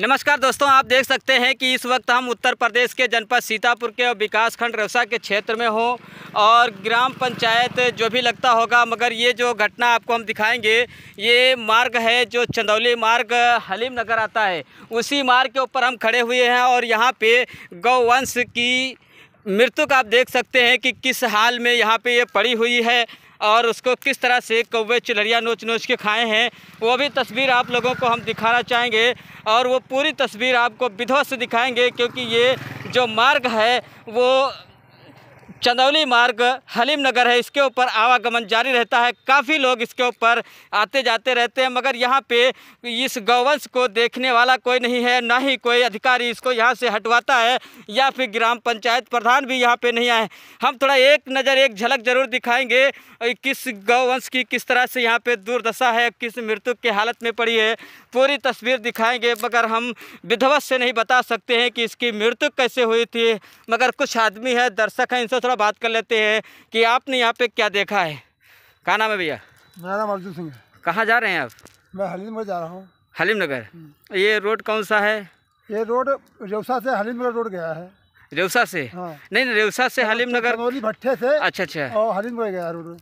नमस्कार दोस्तों आप देख सकते हैं कि इस वक्त हम उत्तर प्रदेश के जनपद सीतापुर के और विकासखंड रवसा के क्षेत्र में हों और ग्राम पंचायत जो भी लगता होगा मगर ये जो घटना आपको हम दिखाएंगे ये मार्ग है जो चंदौली मार्ग हलीम नगर आता है उसी मार्ग के ऊपर हम खड़े हुए हैं और यहाँ पे गौवंश की मृत्यु का आप देख सकते हैं कि किस हाल में यहाँ पर ये पड़ी हुई है और उसको किस तरह से कौवे चिलरिया नोच नोच के खाए हैं वो भी तस्वीर आप लोगों को हम दिखाना चाहेंगे और वो पूरी तस्वीर आपको विध्वस्त दिखाएंगे क्योंकि ये जो मार्ग है वो चंदौली मार्ग हलीम नगर है इसके ऊपर आवागमन जारी रहता है काफ़ी लोग इसके ऊपर आते जाते रहते हैं मगर यहाँ पे इस गौवंश को देखने वाला कोई नहीं है ना ही कोई अधिकारी इसको यहाँ से हटवाता है या फिर ग्राम पंचायत प्रधान भी यहाँ पे नहीं आए हम थोड़ा एक नज़र एक झलक जरूर दिखाएंगे किस गौवंश की किस तरह से यहाँ पर दुर्दशा है किस मृत्यु की हालत में पड़ी है पूरी तस्वीर दिखाएँगे मगर हम विधवत से नहीं बता सकते हैं कि इसकी मृत्यु कैसे हुई थी मगर कुछ आदमी है दर्शक हैं इनसे थोड़ा बात कर लेते हैं कि आपने यहाँ पे क्या देखा है कहा नाम है भैया मेरा नाम अर्जुन सिंह है कहाँ जा रहे हैं आप मैं हलीम नगर जा रहा हूँ हलीम नगर हम्म। ये रोड कौन सा है ये रोड रेवसा से हलीम नगर रोड गया है रेवसा से हाँ। नहीं रेवसा से हाँ, हलीम नगर भट्टे से अच्छा अच्छा और हलीम नगर गया रोड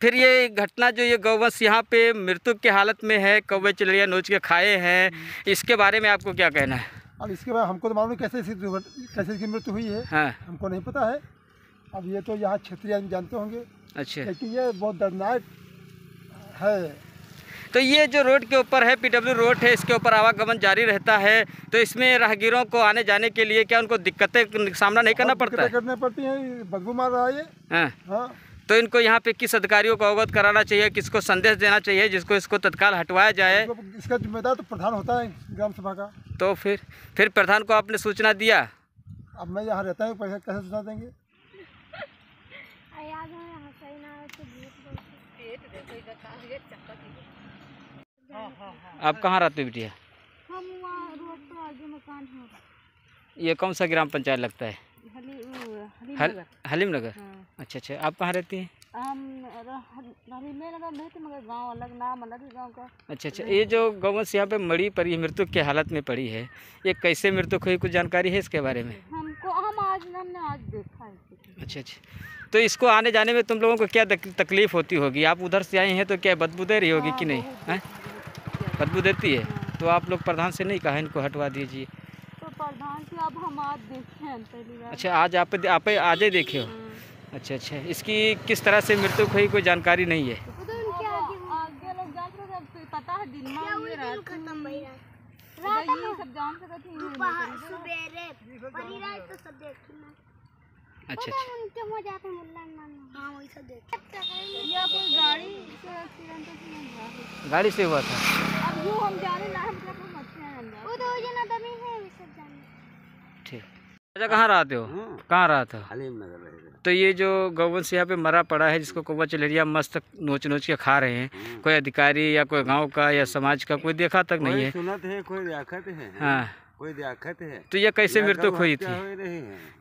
फिर ये घटना जो ये गौवंश यहाँ पे मृत्यु के हालत में है कौवे चिड़िया नोच के खाए हैं हम्म। इसके बारे में आपको क्या कहना है अब इसके बाद हमको तो मालूम कैसे कैसे इसकी मृत्यु हुई है हाँ। हमको नहीं पता है अब ये तो यहाँ क्षेत्रीय जानते होंगे अच्छा लेकिन ये बहुत दर्दनाक है तो ये जो रोड के ऊपर है पीडब्ल्यू रोड है इसके ऊपर आवागमन जारी रहता है तो इसमें राहगीरों को आने जाने के लिए क्या उनको दिक्कतें सामना नहीं करना पड़ता है करने पड़ती है बदबू मार रहा है ये हाँ।, हाँ।, तो इनको यहाँ पे किस अधिकारियों को अवगत कराना चाहिए किसको संदेश देना चाहिए जिसको इसको तत्काल हटवाया जाए इसका जिम्मेदार तो प्रधान होता है ग्राम सभा का तो फिर फिर प्रधान को आपने सूचना दिया अब मैं यहाँ रहता हूँ कैसे सुना देंगे तो तो हाँ, हाँ, हाँ। आप कहाँ रहते हैं हम रोड पर आगे मकान है ये कौन सा ग्राम पंचायत लगता है हलीम नगर हलीम नगर अच्छा अच्छा आप कहाँ रहती हैं अच्छा अच्छा ये जो गौवंश यहाँ पे मरी पड़ी मृत्यु के हालत में पड़ी है ये कैसे मृत्यु हुई कुछ जानकारी है इसके बारे में हमको हम आज हमने आज देखा है अच्छा अच्छा तो इसको आने जाने में तुम लोगों को क्या तकलीफ़ होती होगी आप उधर से आए हैं तो क्या बदबू दे रही होगी कि नहीं हाँ, हाँ? है बदबू देती है तो आप लोग प्रधान से नहीं कहा इनको हटवा दीजिए तो प्रधान से हम आज देखे हैं अच्छा आज आप आप आज ही देखे हो हाँ। अच्छा अच्छा इसकी किस तरह से मृत्यु हुई कोई जानकारी नहीं है तो सब जान अच्छा अच्छा उनके मजा मुल्ला हां देख तो ये कोई गाड़ी एक्सीडेंट तो गाड़ी से हुआ था अब हम जा रहे ना हम हैं तो वो तो ये ना दमी है जाने ठीक अच्छा कहाँ रहते हो हाँ। कहाँ रहा था हलीम नगर तो ये जो गौवंश यहाँ पे मरा पड़ा है जिसको कौवा चलेरिया मस्त नोच नोच के खा रहे हैं हाँ। कोई अधिकारी या कोई गांव का या समाज का कोई देखा तक नहीं है सुनत है कोई देखत है हाँ, हाँ। कोई देखत है तो ये कैसे मृत्यु हुई थी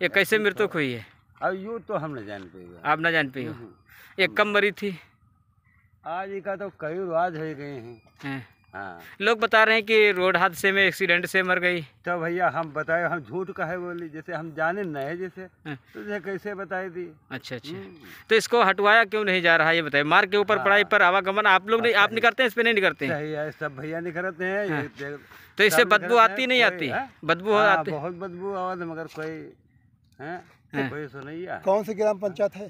ये कैसे मृतक हुई है अब यू तो हम न जान पे आप ना जान पे हो हम्म, हम्म। एक कम मरी थी आज का तो कई रोज हो गए हैं हाँ लोग बता रहे हैं कि रोड हादसे में एक्सीडेंट से मर गई तो भैया हम बताए हम झूठ कहे है बोली जैसे हम जाने न है जैसे हाँ। तो जैसे कैसे बताए दी अच्छा अच्छा हम्म। तो इसको हटवाया क्यों नहीं जा रहा ये बताए मार्ग के ऊपर हाँ। पढ़ाई पर आवागमन आप लोग नहीं आप अच्छा। नहीं करते इस पे नहीं करते सब भैया नहीं करते हैं हाँ। तो इससे बदबू आती नहीं आती बदबू आती बहुत बदबू आवाज मगर कोई तो कौन सी ग्राम पंचायत है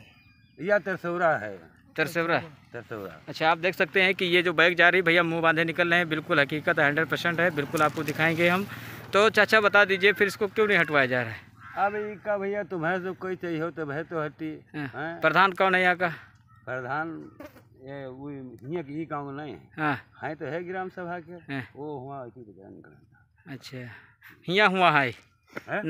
यह तरसौरा है तरसेवरा तरसेवरा अच्छा आप देख सकते हैं कि ये जो बाइक जा रही है भैया मुंह बांधे निकल रहे हैं बिल्कुल हकीकत है हंड्रेड परसेंट है बिल्कुल आपको दिखाएंगे हम तो चाचा बता दीजिए फिर इसको क्यों नहीं हटवाया जा रहा है अब इनका भैया तुम्हें जो कोई चाहिए हो तो भैया तो हटी हाँ। प्रधान कौन है यहाँ का प्रधान ये वो की गाँव नहीं है हाँ तो है ग्राम सभा के हाँ। वो हुआ अच्छा यहाँ हुआ है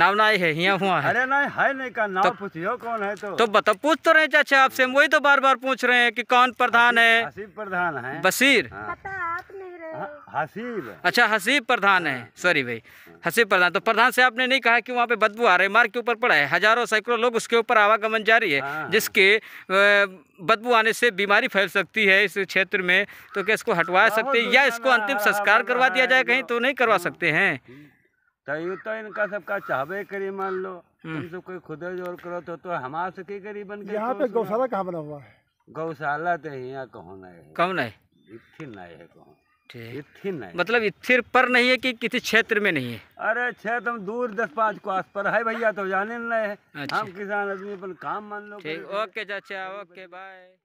नाव ना है यहाँ हुआ है अरे नहीं है नहीं का नाव तो, पूछियो कौन है तो तो बता पूछ तो रहे चाचा आपसे हम वही तो बार बार पूछ रहे हैं कि कौन प्रधान है हसीब हाँ। अच्छा, प्रधान है बसीर हसीब अच्छा हसीब प्रधान है सॉरी भाई हसीब प्रधान तो प्रधान से आपने नहीं कहा कि वहाँ पे बदबू आ रहे है मार्ग के ऊपर पड़ा है हजारों सैकड़ों लोग उसके ऊपर आवागमन जारी है हाँ। जिसके बदबू आने से बीमारी फैल सकती है इस क्षेत्र में तो क्या इसको हटवा सकते हैं या इसको अंतिम संस्कार करवा दिया जाए कहीं तो नहीं करवा सकते हैं तो तो इनका सबका चाहबे करी मान लो हम्म। तुम सब कोई खुद जोर करो तो तो करी बन गए यहाँ पे गौशाला कहाँ बना हुआ है गौशाला तो यहाँ कहो नहीं कौन है इतनी नहीं है कहो इथिन नहीं मतलब इथिर पर नहीं है कि किसी क्षेत्र में नहीं है अरे क्षेत्र हम दूर दस पाँच को आस पर है भैया तो जाने नहीं है अच्छा। हम किसान आदमी अपन काम मान लो ओके चाचा ओके बाय